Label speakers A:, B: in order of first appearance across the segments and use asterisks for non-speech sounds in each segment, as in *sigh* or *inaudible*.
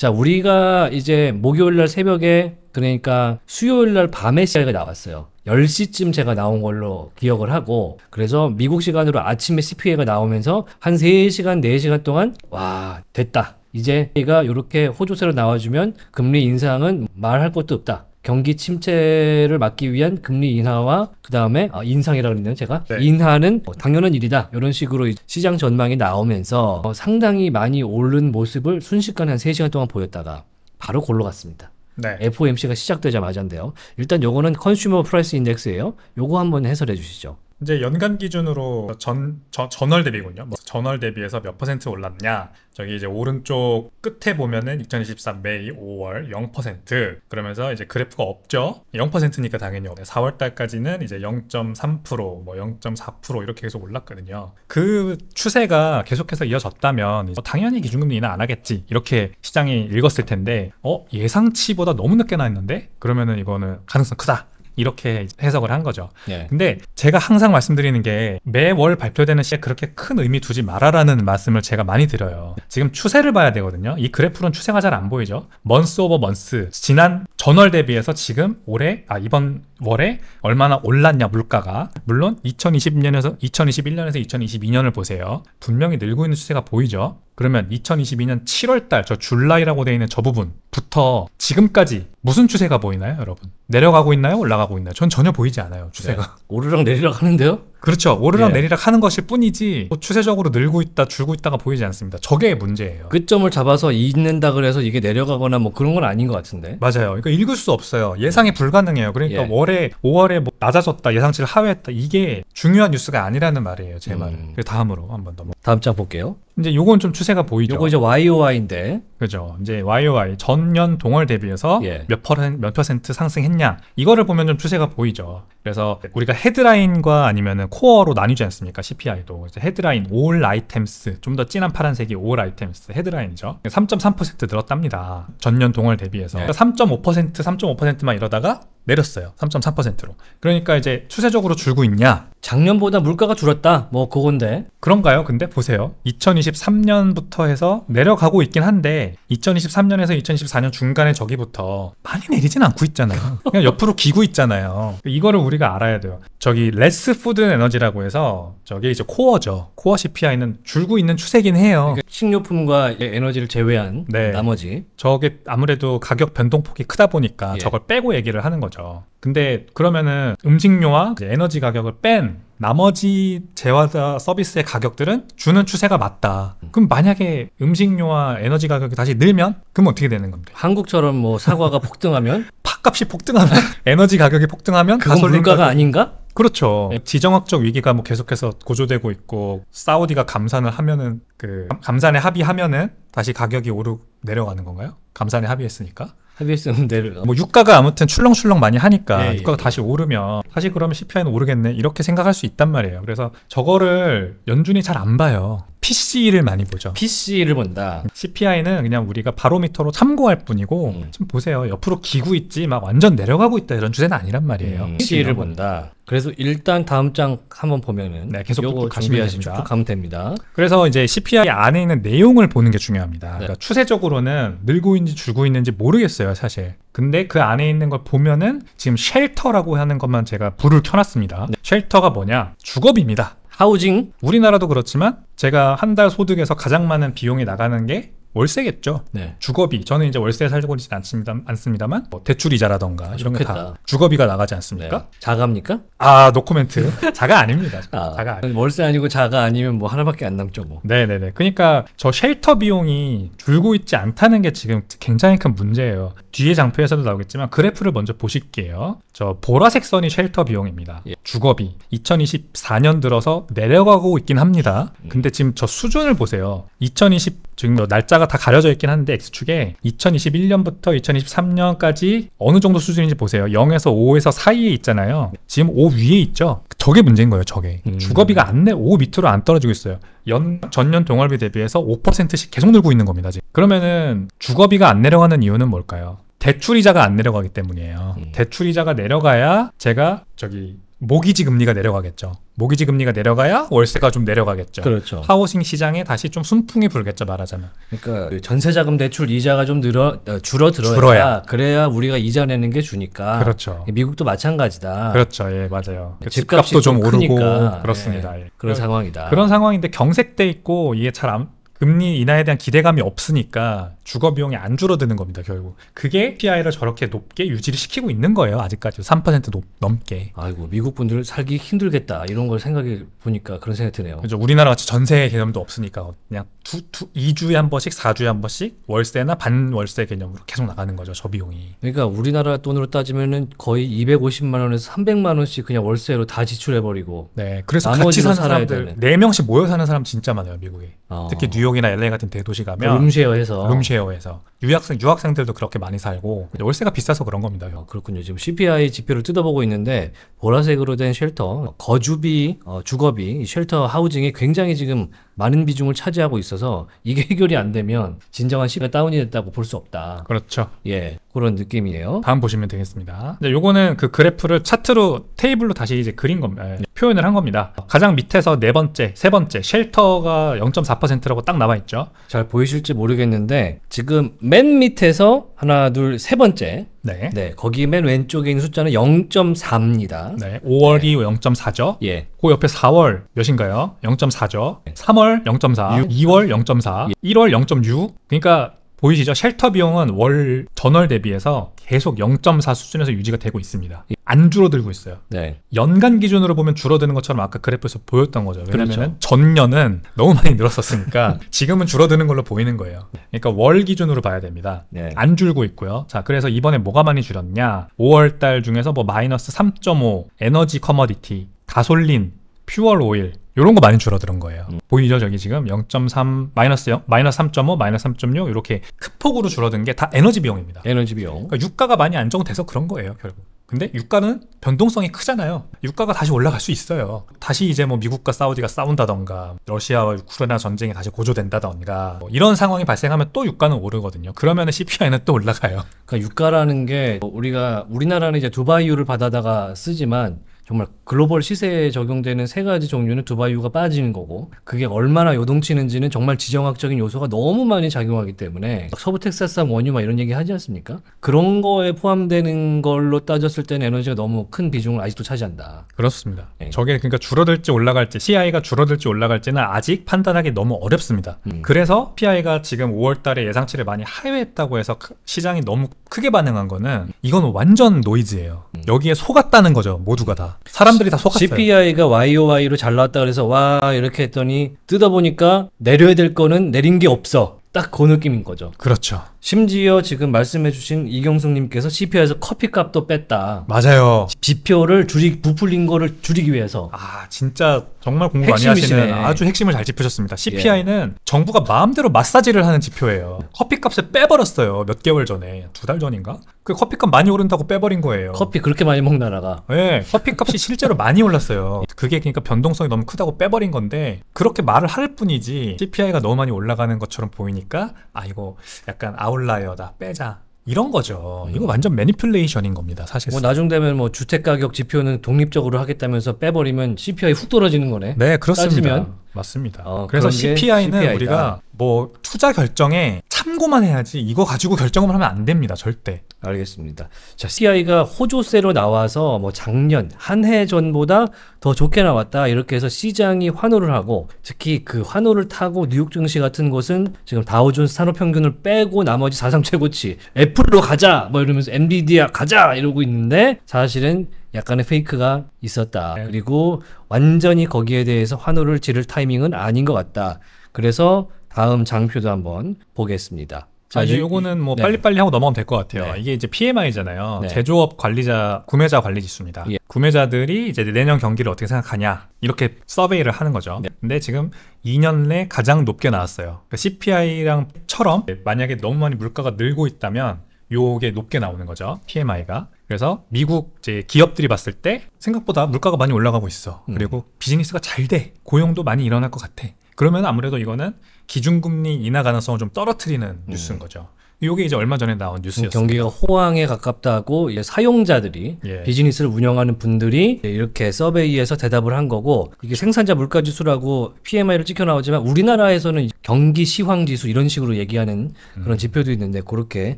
A: 자, 우리가 이제 목요일 날 새벽에 그러니까 수요일 날 밤에 시간이 나왔어요. 10시쯤 제가 나온 걸로 기억을 하고 그래서 미국 시간으로 아침에 CPA가 나오면서 한 3시간, 4시간 동안 와, 됐다. 이제 얘가 이렇게 호조세로 나와주면 금리 인상은 말할 것도 없다. 경기 침체를 막기 위한 금리 인하와 그 다음에 아, 인상이라 그랬네요 제가 네. 인하는 뭐 당연한 일이다 이런 식으로 시장 전망이 나오면서 어, 상당히 많이 오른 모습을 순식간에 한 3시간 동안 보였다가 바로 골로 갔습니다 네. FOMC가 시작되자마자인데요 일단 요거는 컨슈머 프라이스 인덱스예요 요거 한번 해설해 주시죠
B: 이제 연간 기준으로 전, 저, 전월 대비군요. 뭐 전월 대비해서 몇 퍼센트 올랐냐. 저기 이제 오른쪽 끝에 보면은 2023 메이 5월 0% 그러면서 이제 그래프가 없죠. 0%니까 당연히 없네. 4월 달까지는 이제 0.3%뭐 0.4% 이렇게 계속 올랐거든요. 그 추세가 계속해서 이어졌다면 뭐 당연히 기준금리 인하 안 하겠지. 이렇게 시장이 읽었을 텐데 어, 예상치보다 너무 늦게 나왔는데? 그러면은 이거는 가능성 크다. 이렇게 해석을 한 거죠. 예. 근데 제가 항상 말씀드리는 게 매월 발표되는 시에 그렇게 큰 의미 두지 마라라는 말씀을 제가 많이 드려요. 지금 추세를 봐야 되거든요. 이그래프는 추세가 잘 안 보이죠. 먼스 오버 먼스 지난 전월 대비해서 지금 올해 아 이번 월에 얼마나 올랐냐 물가가 물론 2020년에서 2021년에서 2022년을 보세요. 분명히 늘고 있는 추세가 보이죠. 그러면 2022년 7월달 저 줄라이라고 되어 있는 저 부분부터 지금까지 무슨 추세가 보이나요 여러분? 내려가고 있나요? 올라가고 있나요? 전 전혀 보이지 않아요 추세가 네. 오르락 내리락 하는데요? 그렇죠. 오르락 예. 내리락 하는 것일 뿐이지 추세적으로 늘고 있다 줄고 있다가 보이지 않습니다. 저게 문제예요. 끝점을 그 잡아서 잊는다 그래서 이게 내려가거나 뭐 그런 건 아닌 것 같은데. 맞아요. 그러니까 읽을 수 없어요. 예상이 불가능해요. 그러니까 예. 월에 5월에 뭐 낮아졌다 예상치를 하회했다 이게 중요한 뉴스가 아니라는 말이에요. 제 음. 말은. 그래서 다음으로 한번 넘어. 다음 장 볼게요. 이제 요건 좀 추세가 보이죠. 요거 이제 YOY인데 그죠. 이제 YOY 전년 동월 대비해서 예. 몇퍼센몇 퍼센트 상승했냐 이거를 보면 좀 추세가 보이죠. 그래서 우리가 헤드라인과 아니면은 코어로 나뉘지 않습니까? CPI도 헤드라인 올 아이템스 좀 더 진한 파란색이 올 아이템스 헤드라인이죠. 3.3% 늘었답니다. 전년 동월 대비해서 예. 그러니까 3.5% 3.5%만 이러다가 내렸어요. 3.3%로. 그러니까 이제 추세적으로 줄고 있냐? 작년보다 물가가 줄었다. 뭐 그건데. 그런가요? 근데 보세요. 2023년부터 해서 내려가고 있긴 한데 2023년에서 2024년 중간에 저기부터 많이 내리진 않고 있잖아요. 그냥 옆으로 기고 있잖아요. 이거를 우리가 알아야 돼요. 저기 레스 푸드 에너지라고 해서 저게 이제 코어죠. 코어 CPI는 줄고 있는 추세긴 해요. 그러니까 식료품과 에너지를 제외한 네. 나머지. 저게 아무래도 가격 변동폭이 크다 보니까 예. 저걸 빼고 얘기를 하는 거죠. 거죠. 근데 그러면은 음식료와 에너지 가격을 뺀 나머지 재화자 서비스의 가격들은 주는 추세가 맞다. 그럼 만약에 음식료와 에너지 가격이 다시 늘면 그럼 어떻게 되는 건니까 한국처럼 뭐 사과가 *laughs* 폭등하면 팥값이 폭등하면 *laughs* 에너지 가격이 폭등하면 가솔린 물가가 가격... 아닌가? 그렇죠. 네. 지정학적 위기가 뭐 계속해서 고조되고 있고 사우디가 감산을 하면은 그 감산에 합의하면은 다시 가격이 오르 내려가는 건가요? 감산에 합의했으니까. 합의할 수는데뭐 유가가 아무튼 출렁출렁 많이 하니까 예, 예. 유가가 예. 다시 오르면 다시 그러면 CPI는 오르겠네 이렇게 생각할 수 있단 말이에요. 그래서 저거를 연준이 잘 안 봐요. PC를 많이 보죠. PC를 본다. CPI는 그냥 우리가 바로미터로 참고할 뿐이고 음. 좀 보세요. 옆으로 기구 있지 막 완전 내려가고 있다 이런 주제는 아니란 말이에요. 음. PC를 본다. 그래서 일단 다음 장 한번 보면은 네, 계속 요거 준비하시면 쭉 가면 됩니다. 그래서 이제 CPI 안에 있는 내용을 보는 게 중요합니다. 네. 그러니까 추세적으로는 늘고 있는지 줄고 있는지 모르겠어요, 사실. 근데 그 안에 있는 걸 보면은 지금 쉘터라고 하는 것만 제가 불을 켜놨습니다. 네. 쉘터가 뭐냐? 주거비입니다. 하우징 우리나라도 그렇지만 제가 한 달 소득에서 가장 많은 비용이 나가는 게 월세겠죠. 네. 주거비. 저는 이제 월세 살고 있지 않습니다, 않습니다만 뭐 대출 이자라던가 아, 이런 게 다 주거비가 나가지 않습니까? 네. 자가입니까? 아, 노코멘트. *laughs* 자가 아닙니다. 아, 자가 아니, 월세 아니고 자가 아니면 뭐 하나밖에 안 남죠, 뭐. 네, 네, 네. 그러니까 저 쉘터 비용이 줄고 있지 않다는 게 지금 굉장히 큰 문제예요. 뒤에 장표에서도 나오겠지만 그래프를 먼저 보실게요. 저 보라색 선이 쉘터 비용입니다. 예. 주거비. 2024년 들어서 내려가고 있긴 합니다. 음. 근데 지금 저 수준을 보세요. 2020 지금 뭐 날짜가 다 가려져 있긴 한데 X축에 2021년부터 2023년까지 어느 정도 수준인지 보세요. 0에서 5에서 사이에 있잖아요. 지금 5 위에 있죠. 저게 문제인 거예요. 저게. 음. 주거비가 안내 5 밑으로 안 떨어지고 있어요. 연 전년 동월비 대비해서 5%씩 계속 늘고 있는 겁니다. 지금. 그러면은 주거비가 안 내려가는 이유는 뭘까요? 대출 이자가 안 내려가기 때문이에요. 음. 대출 이자가 내려가야 제가 저기 모기지 금리가 내려가겠죠. 모기지 금리가 내려가야 월세가 좀 내려가겠죠. 그렇죠. 하우싱 시장에 다시 좀 순풍이 불겠죠 말하자면. 그러니까 그 전세자금 대출 이자가 좀
A: 늘어 어, 줄어들어야 줄어야. 그래야 우리가 이자 내는 게 주니까. 그렇죠. 미국도 마찬가지다.
B: 그렇죠. 예 맞아요. 네, 그 집값도 좀 오르고 그렇습니다. 예. 예. 그런 상황이다. 그런 상황인데 경색돼 있고 이게 잘안 금리 인하에 대한 기대감이 없으니까 주거 비용이 안 줄어드는 겁니다 결국 그게 PI를 저렇게 높게 유지를 시키고 있는 거예요 아직까지 3% 높, 넘게 아이고 미국 분들 살기 힘들겠다 이런 걸 생각해 보니까 그런 생각이 드네요 그죠 우리나라 같이 전세 개념도 없으니까 그냥 두, 두, 2주에 한 번씩 4주에 한 번씩 월세나 반월세 개념으로 계속 나가는 거죠 저 비용이 그러니까 우리나라 돈으로 따지면은 거의 250만 원에서 300만 원씩 그냥 월세로 다 지출해버리고 네 그래서 같이 사는 사람들 4명씩 모여 사는 사람 진짜 많아요 미국에 어. 특히 뉴욕 뉴욕이나 LA 같은 대도시 가면 룸쉐어에서 룸쉐어해서 유학생, 유학생들도 그렇게 많이 살고 월세가 비싸서 그런 겁니다. 아, 그렇군요. 지금 CPI 지표를 뜯어보고
A: 있는데 보라색으로 된 쉘터, 거주비, 어, 주거비, 쉘터 하우징이 굉장히 지금 많은 비중을 차지하고 있어서 이게 *laughs* 해결이 안 되면 진정한 시가 다운이 됐다고 볼 수
B: 없다. 그렇죠. 예. 그런 느낌이에요. 다음 보시면 되겠습니다. 이 네, 요거는 그 그래프를 차트로 테이블로 다시 이제 그린 겁니다. 네. 표현을 한 겁니다. 가장 밑에서 네 번째, 세 번째 쉘터가 0.4%라고 딱 나와 있죠. 잘 보이실지 모르겠는데 지금 맨
A: 밑에서 하나, 둘, 세 번째. 네. 네. 거기 맨 왼쪽에 있는 숫자는 0.4입니다.
B: 네. 5월이 네. 0.4죠. 예. 그 옆에 4월 몇인가요? 0.4죠. 3월 0.4, 6. 2월 0.4, 예. 1월 0.6. 그러니까 보이시죠? 쉘터 비용은 월 전월 대비해서 계속 0.4 수준에서 유지가 되고 있습니다. 안 줄어들고 있어요. 네. 연간 기준으로 보면 줄어드는 것처럼 아까 그래프에서 보였던 거죠. 왜냐면 하 그렇죠. 전년은 너무 많이 늘었었으니까 *laughs* 지금은 줄어드는 걸로 보이는 거예요. 네. 그러니까 월 기준으로 봐야 됩니다. 네. 안 줄고 있고요. 자, 그래서 이번에 뭐가 많이 줄었냐? 5월 달 중에서 뭐 마이너스 3.5 에너지 커머디티 가솔린 퓨얼 오일 이런 거 많이 줄어드는 거예요. 음. 보이죠? 저기 지금 0.3 마이너스 0, 마이너스 3.5, 마이너스 3.6 이렇게 큰 폭으로 줄어든 게 다 에너지 비용입니다. 에너지 비용. 그러니까 유가가 많이 안정돼서 그런 거예요, 결국. 근데 유가는 변동성이 크잖아요. 유가가 다시 올라갈 수 있어요. 다시 이제 뭐 미국과 사우디가 싸운다던가 러시아와 우크라이나 전쟁이 다시 고조된다던가 뭐 이런 상황이 발생하면 또 유가는 오르거든요. 그러면 CPI는 또 올라가요. 그러니까 유가라는 게 우리가 우리나라는 이제 두바이유를 받아다가
A: 쓰지만 정말 글로벌 시세에 적용되는 세 가지 종류는 두바이유가 빠지는 거고 그게 얼마나 요동치는지는 정말 지정학적인 요소가 너무 많이 작용하기 때문에 서부 텍사스산 원유 막 이런 얘기 하지 않습니까? 그런 거에 포함되는 걸로 따졌을 때는 에너지가 너무 큰 비중을 아직도 차지한다.
B: 그렇습니다. 네. 저게 그러니까 줄어들지 올라갈지 CI가 줄어들지 올라갈지는 아직 판단하기 너무 어렵습니다. 음. 그래서 PI가 지금 5월 달에 예상치를 많이 하회했다고 해서 시장이 너무 크게 반응한 거는 이건 완전 노이즈예요. 음. 여기에 속았다는 거죠. 모두가 다. 사람들이 다 속았어요.
A: CPI가 YOY로 잘 나왔다 그래서 와 이렇게 했더니 뜯어보니까 내려야 될 거는 내린 게 없어. 딱 그 느낌인 거죠. 그렇죠. 심지어 지금 말씀해주신 이경숙님께서 CPI에서 커피값도 뺐다. 맞아요. 지표를
B: 줄이 부풀린 거를 줄이기 위해서. 아 진짜 정말 공부 많이 하시는 아주 핵심을 잘 짚으셨습니다. 예. CPI는 예. 정부가 마음대로 마사지를 하는 지표예요. 커피값을 빼버렸어요. 몇 개월 전에 두 달 전인가? 그 커피값 많이 오른다고 빼버린 거예요. 커피 그렇게 많이 먹는 나라가. 네, 커피값이 실제로 많이 올랐어요. 그게 그러니까 변동성이 너무 크다고 빼버린 건데 그렇게 말을 할 뿐이지 CPI가 너무 많이 올라가는 것처럼 보이니까 아 이거 약간 아 아웃라이어다 빼자 이런 거죠. 이거 음. 완전 매니플레이션인 겁니다. 사실뭐 나중 되면 뭐, 뭐 주택 가격
A: 지표는 독립적으로 하겠다면서 빼버리면 CPI 훅 떨어지는 거네. 네, 그렇습니다. 따지면.
B: 맞습니다. 어, 그래서 CPI는 CPI다. 우리가 뭐 투자 결정에 참고만 해야지 이거 가지고 결정을 하면 안 됩니다. 절대.
A: 알겠습니다. 자, CPI가 호조세로 나와서 뭐 작년 한 해 전보다 더 좋게 나왔다 이렇게 해서 시장이 환호를 하고 특히 그 환호를 타고 뉴욕 증시 같은 곳은 지금 다우존 산업평균을 빼고 나머지 사상 최고치 애플로 가자 뭐 이러면서 엔비디아 가자 이러고 있는데 사실은 약간의 페이크가 있었다. 네. 그리고 완전히 거기에 대해서 환호를 지를 타이밍은 아닌 것 같다. 그래서 다음 장표도 한번 보겠습니다. 자, 아, 이제 요거는
B: 뭐 네. 빨리빨리 하고 넘어가면 될 것 같아요. 네. 이게 이제 PMI잖아요. 네. 제조업 관리자, 구매자 관리 지수입니다. 예. 구매자들이 이제 내년 경기를 어떻게 생각하냐 이렇게 서베이를 하는 거죠. 네. 근데 지금 2년 내 가장 높게 나왔어요. 그러니까 CPI랑처럼 만약에 너무 많이 물가가 늘고 있다면 요게 높게 나오는 거죠. PMI가. 그래서 미국 이제 기업들이 봤을 때 생각보다 물가가 많이 올라가고 있어. 음. 그리고 비즈니스가 잘 돼. 고용도 많이 일어날 것 같아. 그러면 아무래도 이거는 기준금리 인하 가능성을 좀 떨어뜨리는 음. 뉴스인 거죠. 이게 이제 얼마 전에 나온 뉴스였어요. 경기가 호황에 가깝다고 사용자들이 예.
A: 비즈니스를 운영하는 분들이 이렇게 서베이에서 대답을 한 거고 이게 생산자 물가 지수라고 PMI를 찍혀 나오지만 우리나라에서는 경기 시황 지수 이런 식으로 얘기하는 그런 음. 지표도 있는데 그렇게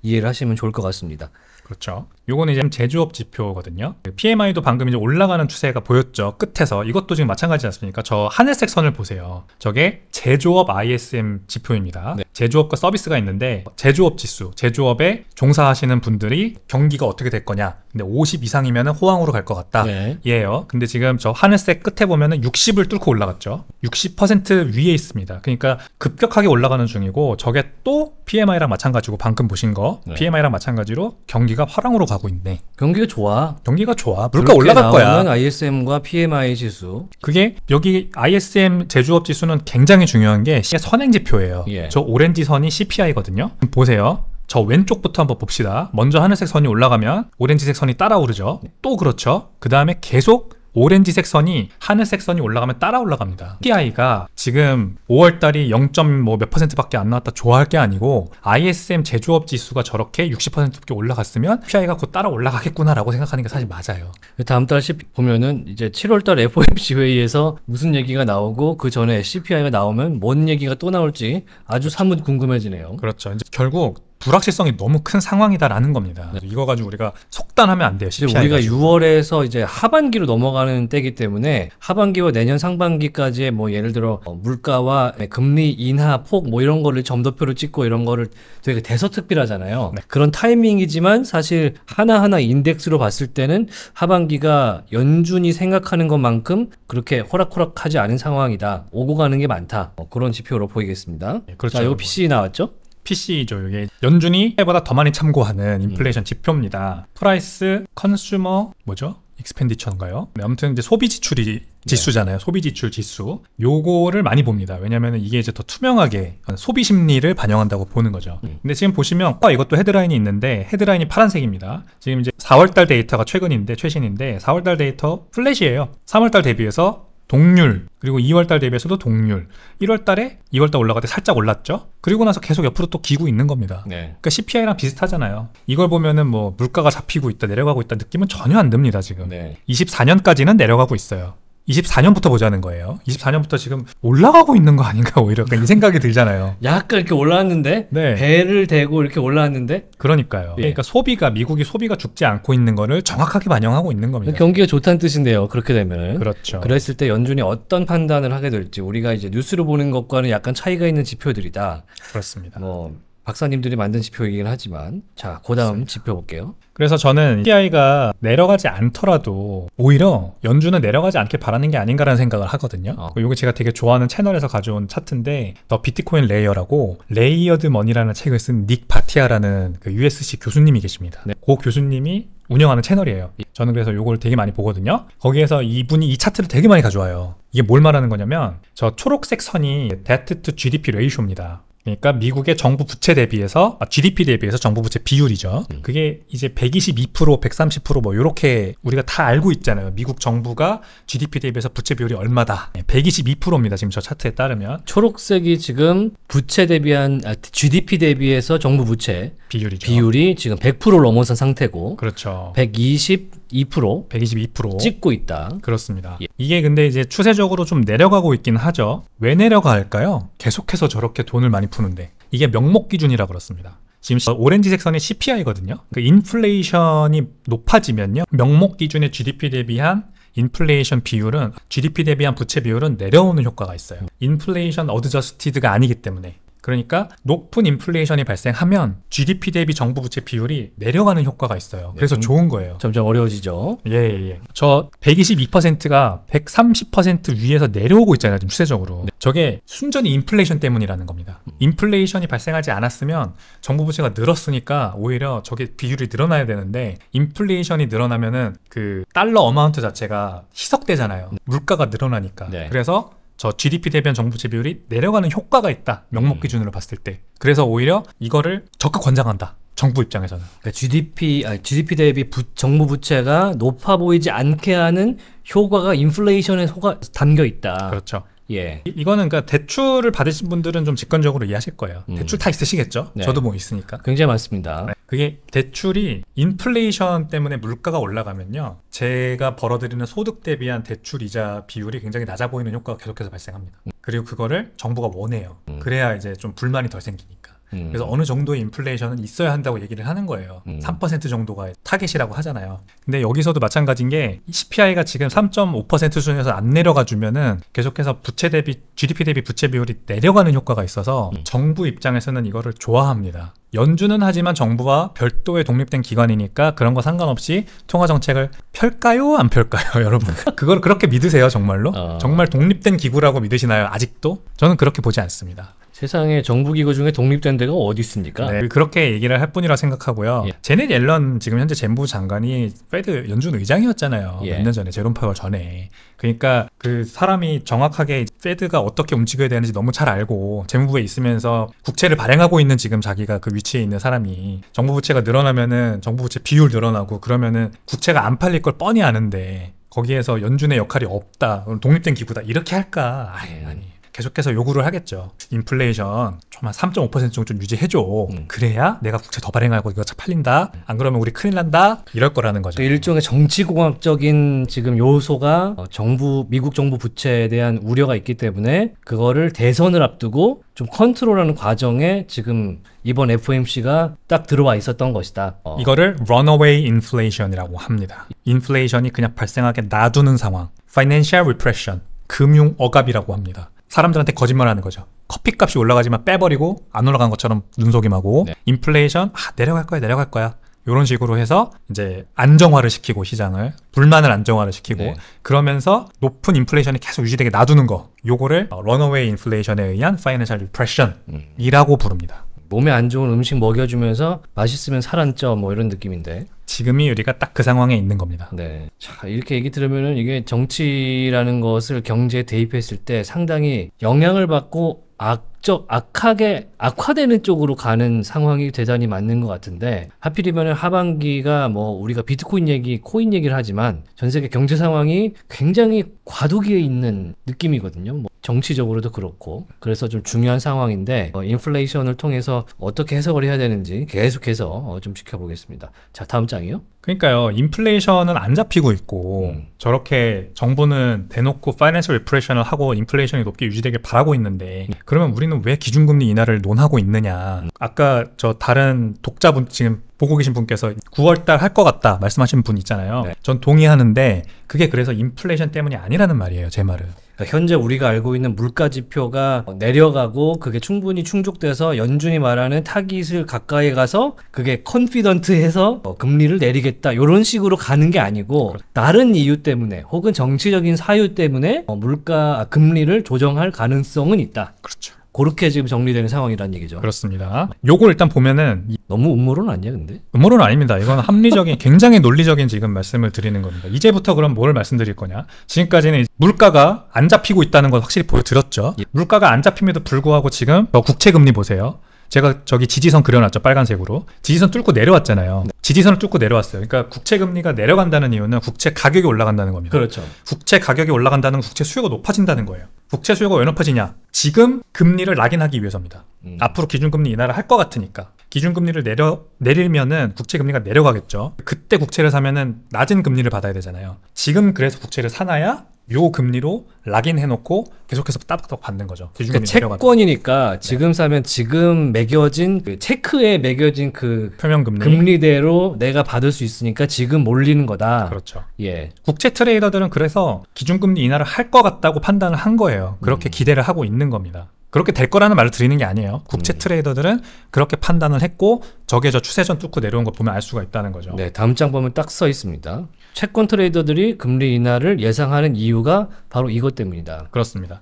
B: 이해를 하시면 좋을 것 같습니다. 그렇죠. 요거는 이제 제조업 지표거든요. 그 PMI도 방금 이제 올라가는 추세가 보였죠. 끝에서 이것도 지금 마찬가지지 않습니까? 저 하늘색 선을 보세요. 저게 제조업 ISM 지표입니다. 네. 제조업과 서비스가 있는데 제조업 지수, 제조업에 종사하시는 분들이 경기가 어떻게 될 거냐. 근데 50 이상이면 호황으로 갈 것 같다. 네. 예요. 근데 지금 저 하늘색 끝에 보면 60을 뚫고 올라갔죠. 60% 위에 있습니다. 그러니까 급격하게 올라가는 중이고 저게 또 PMI랑 마찬가지고 방금 보신 거 네. PMI랑 마찬가지로 경기가 경기가 화랑으로 가고 있네. 경기가 좋아. 경기가 좋아. 물가 올라갈 거야. ISM과 PMI 지수. 그게 여기 ISM 제조업 지수는 굉장히 중요한 게 선행 지표예요. 예. 저 오렌지 선이 CPI거든요. 보세요. 저 왼쪽부터 한번 봅시다. 먼저 하늘색 선이 올라가면 오렌지색 선이 따라오르죠. 네. 또 그렇죠. 그 다음에 계속 오렌지색 선이 하늘색 선이 올라가면 따라 올라갑니다. PI가 지금 5월달이 0.몇 뭐 퍼센트밖에 안 나왔다 좋아할 게 아니고 ISM 제조업 지수가 저렇게 60%밖에 올라갔으면 PI가 곧 따라 올라가겠구나라고 생각하는 게 사실 맞아요. 다음
A: 달 보면은 이제 7월달 FOMC 회의에서 무슨 얘기가 나오고 그 전에 CPI가
B: 나오면 뭔 얘기가 또 나올지 아주 사뭇 궁금해지네요. 그렇죠. 이제 결국 불확실성이 너무 큰 상황이다라는 겁니다. 네. 이거 가지고 우리가 속단하면 안 돼요. c p 우리가 가지고. 6월에서 이제
A: 하반기로 넘어가는 때이기 때문에 하반기와 내년 상반기까지의 뭐 예를 들어 어, 물가와 네, 금리 인하 폭 뭐 이런 거를 점도표를 찍고 이런 거를 되게 대서특필하잖아요. 네. 그런 타이밍이지만 사실 하나하나 인덱스로 봤을 때는 하반기가 연준이 생각하는 것만큼 그렇게 호락호락하지 않은 상황이다. 오고 가는 게 많다.
B: 어, 그런 지표로 보이겠습니다. 네, 그렇죠. 자, 이거 p c 나왔죠? PC죠. 이게 연준이 해보다 더 많이 참고하는 인플레이션 지표입니다. 프라이스 컨슈머 뭐죠? 익스펜디처인가요? 네, 아무튼 이제 소비 지출이 네. 지수잖아요. 네. 소비 지출 지수. 요거를 많이 봅니다. 왜냐면 이게 이제 더 투명하게 소비 심리를 반영한다고 보는 거죠. 음. 근데 지금 보시면 아 이것도 헤드라인이 있는데 헤드라인이 파란색입니다. 지금 이제 4월달 데이터가 최근인데 최신인데 4월달 데이터 플랫이에요. 3월달 대비해서 동률 그리고 2월달 대비해서도 동률 1월달에 2월달 올라갈 때 살짝 올랐죠 그리고 나서 계속 옆으로 또 기고 있는 겁니다 네. 그러니까 CPI랑 비슷하잖아요 이걸 보면은 뭐 물가가 잡히고 있다 내려가고 있다 느낌은 전혀 안 듭니다 지금 네. 24년까지는 내려가고 있어요 24년부터 보자는 거예요. 24년부터 지금 올라가고 있는 거 아닌가 *laughs* 오히려 이 생각이 들잖아요. 약간 이렇게 올라왔는데 네. 배를 대고 이렇게 올라왔는데 그러니까요. 예. 그러니까 소비가 미국이 소비가 죽지 않고 있는 거를 정확하게 반영하고 있는 겁니다. 경기가
A: 좋다는 뜻인데요. 그렇게 되면 그렇죠. 그랬을 때 연준이 어떤 판단을 하게 될지 우리가 이제 뉴스로 보는 것과는 약간 차이가 있는 지표들이다. 그렇습니다. 뭐 박사님들이 만든 지표이긴 하지만 자, 그 다음 지표 볼게요.
B: 그래서 저는 CPI가 내려가지 않더라도 오히려 연준은 내려가지 않게 바라는 게 아닌가라는 생각을 하거든요. 어. 이게 제가 되게 좋아하는 채널에서 가져온 차트인데 더 비트코인 레이어라고 레이어드 머니라는 책을 쓴 닉 바티아라는 그 USC 교수님이 계십니다. 네. 그 교수님이 운영하는 채널이에요. 저는 그래서 이걸 되게 많이 보거든요. 거기에서 이분이 이 차트를 되게 많이 가져와요. 이게 뭘 말하는 거냐면 저 초록색 선이 데트 투 GDP 레이쇼입니다. 그러니까 미국의 정부 부채 대비해서 아, GDP 대비해서 정부 부채 비율이죠. 음. 그게 이제 122% 130%뭐 이렇게 우리가 다 알고 있잖아요. 미국 정부가 GDP 대비해서 부채 비율이 얼마다. 122%입니다. 지금 저 차트에 따르면 초록색이 지금 부채 대비한 아, GDP 대비해서 정부 부채 비율이죠. 비율이 지금 100%를 넘어선 상태고 그렇죠. 120 122% 122% 찍고 있다. 그렇습니다. 예. 이게 근데 이제 추세적으로 좀 내려가고 있긴 하죠. 왜 내려갈까요? 계속해서 저렇게 돈을 많이 푸는데 이게 명목 기준이라 그렇습니다. 지금 오렌지색 선이 CPI거든요. 그 그러니까 인플레이션이 높아지면요. 명목 기준의 GDP 대비한 인플레이션 비율은 GDP 대비한 부채 비율은 내려오는 효과가 있어요. 인플레이션 어드저스티드가 아니기 때문에 그러니까 높은 인플레이션이 발생하면 GDP 대비 정부 부채 비율이 내려가는 효과가 있어요. 네, 그래서 좋은 거예요. 점점 어려워지죠. 예, 예, 예. 저 122%가 130% 위에서 내려오고 있잖아요. 지금 추세적으로. 네. 저게 순전히 인플레이션 때문이라는 겁니다. 음. 인플레이션이 발생하지 않았으면 정부 부채가 늘었으니까 오히려 저게 비율이 늘어나야 되는데 인플레이션이 늘어나면은 그 달러 어마운트 자체가 희석되잖아요. 음. 물가가 늘어나니까. 네. 그래서 저 GDP 대비한 정부 재비율이 내려가는 효과가 있다. 명목 음. 기준으로 봤을 때. 그래서 오히려 이거를 적극 권장한다. 정부 입장에서는. 그러니까 GDP 아니, GDP 대비 부, 정부 부채가 높아 보이지 않게 하는 효과가 인플레이션에 속아 담겨 있다. 그렇죠. 예. 이, 거는 그러니까 대출을 받으신 분들은 좀 직관적으로 이해하실 거예요. 음. 대출 다 있으시겠죠? 네. 저도 뭐 있으니까. 굉장히 많습니다. 네. 그게 대출이 인플레이션 때문에 물가가 올라가면요. 제가 벌어들이는 소득 대비한 대출 이자 비율이 굉장히 낮아 보이는 효과가 계속해서 발생합니다. 음. 그리고 그거를 정부가 원해요. 음. 그래야 이제 좀 불만이 덜 생기니까. 음. 그래서 어느 정도의 인플레이션은 있어야 한다고 얘기를 하는 거예요. 음. 3% 정도가 타겟이라고 하잖아요. 근데 여기서도 마찬가지인 게 CPI가 지금 3.5% 수준에서 안 내려가 주면은 계속해서 부채 대비 GDP 대비 부채 비율이 내려가는 효과가 있어서 음. 정부 입장에서는 이거를 좋아합니다. 연준은 하지만 정부와 별도의 독립된 기관이니까 그런 거 상관없이 통화 정책을 펼까요 안 펼까요 *laughs* 여러분 그걸 그렇게 믿으세요 정말로 어... 정말 독립된 기구라고 믿으시나요 아직도 저는 그렇게 보지 않습니다 세상에 정부기구 중에 독립된 데가 어디 있습니까? 네, 그렇게 얘기를 할 뿐이라 생각하고요. 예. 제넷 앨런 지금 현재 재무부 장관이 패드 연준 의장이었잖아요. 예. 몇년 전에 제롬 파월 전에. 그러니까 그 사람이 정확하게 페드가 어떻게 움직여야 되는지 너무 잘 알고 재무부에 있으면서 국채를 발행하고 있는 지금 자기가 그 위치에 있는 사람이 정부 부채가 늘어나면은 정부 부채 비율 늘어나고 그러면은 국채가 안 팔릴 걸 뻔히 아는데 거기에서 연준의 역할이 없다 독립된 기구다 이렇게 할까? 예, 아니 아니. 계속해서 요구를 하겠죠. 인플레이션 좀한 3.5% 정도 좀 유지해줘. 음. 그래야 내가 국채 더 발행하고 이거 차 팔린다. 음. 안 그러면 우리 큰일 난다. 이럴 거라는 거죠. 그 일종의 정치공학적인
A: 지금 요소가 어, 정부 미국 정부 부채에 대한 우려가 있기 때문에 그거를 대선을 앞두고 좀 컨트롤하는 과정에 지금 이번 FOMC가 딱 들어와
B: 있었던 것이다. 어. 이거를 runaway inflation이라고 합니다. 인플레이션이 그냥 발생하게 놔두는 상황. financial repression, 금융 억압이라고 합니다. 사람들한테 거짓말하는 거죠. 커피값이 올라가지만 빼버리고 안 올라간 것처럼 눈속임하고 네. 인플레이션 아 내려갈 거야 내려갈 거야 이런 식으로 해서 이제 안정화를 시키고 시장을 불만을 안정화를 시키고 네. 그러면서 높은 인플레이션이 계속 유지되게 놔두는 거 요거를 런어웨이 인플레이션에 의한 파이낸셜 리프레션이라고 음. 부릅니다. 몸에 안 좋은 음식 먹여주면서
A: 맛있으면 살안 쪄뭐 이런 느낌인데 지금이 우리가 딱 그 상황에 있는 겁니다. 네. 자, 이렇게 얘기 들으면은 이게 정치라는 것을 경제에 대입했을 때 상당히 영향을 받고 악적 악하게 악화되는 쪽으로 가는 상황이 대단히 맞는 것 같은데 하필이면 하반기가 뭐 우리가 비트코인 얘기, 코인 얘기를 하지만 전 세계 경제 상황이 굉장히 과도기에 있는 느낌이거든요. 뭐 정치적으로도 그렇고 그래서 좀 중요한 상황인데 어, 인플레이션을 통해서 어떻게 해석을 해야 되는지 계속해서 어, 좀
B: 지켜보겠습니다. 자 다음 장이요. 그러니까요 인플레이션은 안 잡히고 있고 음. 저렇게 정부는 대놓고 파이낸셜 리프레션을 하고 인플레이션이 높게 유지되길 바라고 있는데 음. 그러면 우리는 왜 기준금리 인하를 논하고 있느냐 음. 아까 저 다른 독자분 지금 보고 계신 분께서 9월달 할 것 같다 말씀하신 분 있잖아요 네. 전 동의하는데 그게 그래서 인플레이션 때문이 아니라는 말이에요 제 말은 그러니까 현재 우리가 알고 있는 물가 지표가
A: 내려가고 그게 충분히 충족돼서 연준이 말하는 타깃을 가까이 가서 그게 컨피던트해서 어, 금리를 내리겠다 이런 식으로 가는 게 아니고 그렇죠. 다른 이유 때문에 혹은 정치적인 사유 때문에 어, 물가 아, 금리를 조정할 가능성은 있다. 그렇죠.
B: 그렇게 지금 정리되는 상황이라는 얘기죠. 그렇습니다. 요걸 일단 보면은 너무 음모론 아니야 근데? 음모론 아닙니다. 이건 합리적인 *laughs* 굉장히 논리적인 지금 말씀을 드리는 겁니다. 이제부터 그럼 뭘 말씀드릴 거냐? 지금까지는 물가가 안 잡히고 있다는 걸 확실히 보여드렸죠. 예. 물가가 안 잡힘에도 불구하고 지금 국채 금리 보세요. 제가 저기 지지선 그려놨죠 빨간색으로 지지선 뚫고 내려왔잖아요 네. 지지선을 뚫고 내려왔어요 그러니까 국채 금리가 내려간다는 이유는 국채 가격이 올라간다는 겁니다 그렇죠 국채 가격이 올라간다는 국채 수요가 높아진다는 거예요 국채 수요가 왜 높아지냐 지금 금리를 낙인하기 위해서입니다 음. 앞으로 기준금리 인하를 할 것 같으니까 기준금리를 내려 내리면은 국채금리가 내려가겠죠 그때 국채를 사면은 낮은 금리를 받아야 되잖아요 지금 그래서 국채를 사놔야 요 금리로 락인 해놓고 계속해서 따박따박 받는 거죠. 그러니까 채권이니까
A: 네. 지금 사면 지금 매겨진 그 체크에 매겨진 그
B: 표면금리 금리대로 내가 받을 수 있으니까 지금 몰리는 거다. 그렇죠. 예. 국채 트레이더들은 그래서 기준금리 인하를 할 것 같다고 판단을 한 거예요. 그렇게 음. 기대를 하고 있는 겁니다. 그렇게 될 거라는 말을 드리는 게 아니에요. 국채 음. 트레이더들은 그렇게 판단을 했고 저게 저 추세전 뚫고 내려온 거 보면 알 수가 있다는 거죠. 네, 다음 장 보면 딱 써 있습니다. 채권 트레이더들이 금리
A: 인하를 예상하는 이유가 바로 이것 때문이다. 그렇습니다.